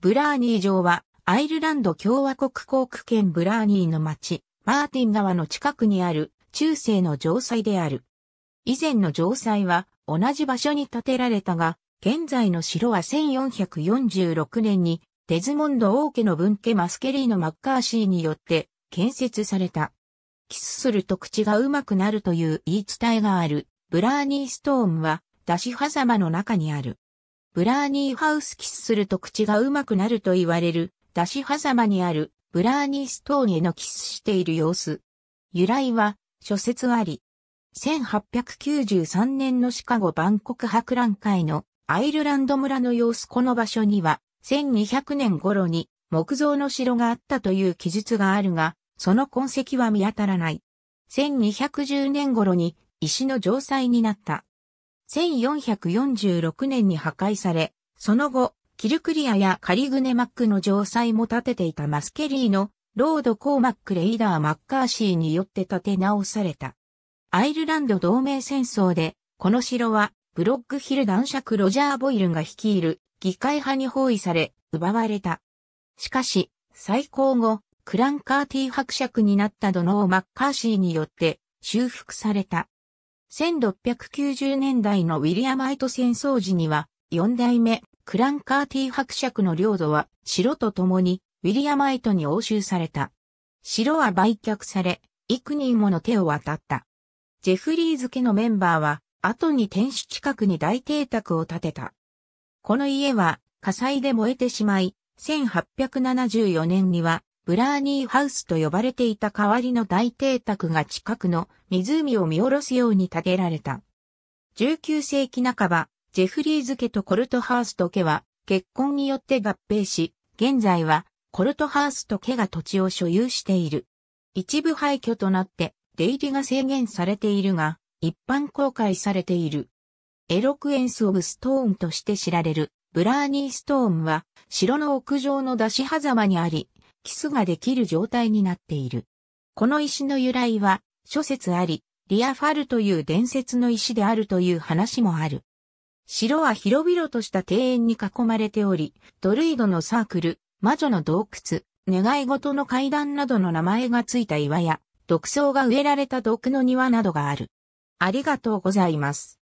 ブラーニー城は、アイルランド共和国航空圏ブラーニーの町、マーティン川の近くにある、中世の城塞である。以前の城塞は、同じ場所に建てられたが、現在の城は1446年に、デズモンド王家の分家マスケリーのマッカーシーによって、建設された。キスすると口がうまくなるという言い伝えがある、ブラーニーストーンは、出し狭間の中にある。ブラーニーハウスキスすると口がうまくなると言われる、出し狭間にあるブラーニーストーンへのキスしている様子。由来は、諸説あり。1893年のシカゴ万国博覧会のアイルランド村の様子この場所には、1200年頃に木造の城があったという記述があるが、その痕跡は見当たらない。1210年頃に石の城塞になった。1446年に破壊され、その後、キルクリアやカリグネマックの城塞も建てていたマスケリーのロード・コーマック・レイダー・マッカーシーによって建て直された。アイルランド同盟戦争で、この城はブロックヒル男爵ロジャー・ボイルが率いる議会派に包囲され、奪われた。しかし、再興後、クランカーティ伯爵になったドノー・マッカーシーによって修復された。1690年代のウィリアマイト戦争時には、4代目、クランカーティー伯爵の領土は、城と共に、ウィリアマイトに押収された。城は売却され、幾人もの手を渡った。ジェフリーズ家のメンバーは、後に天守近くに大邸宅を建てた。この家は、火災で燃えてしまい、1874年には、ブラーニーハウスと呼ばれていた代わりの大邸宅が近くの湖を見下ろすように建てられた。19世紀半ば、ジェフリーズ家とコルトハースト家は結婚によって合併し、現在はコルトハースト家が土地を所有している。一部廃墟となって出入りが制限されているが、一般公開されている。エロクエンス・オブ・ストーンとして知られるブラーニー・ストーンは城の屋上の出し狭間にあり、キスができる状態になっている。この石の由来は、諸説あり、リアファルという伝説の石であるという話もある。城は広々とした庭園に囲まれており、ドルイドのサークル、魔女の洞窟、願い事の階段などの名前がついた岩や、毒草が植えられた毒の庭などがある。ありがとうございます。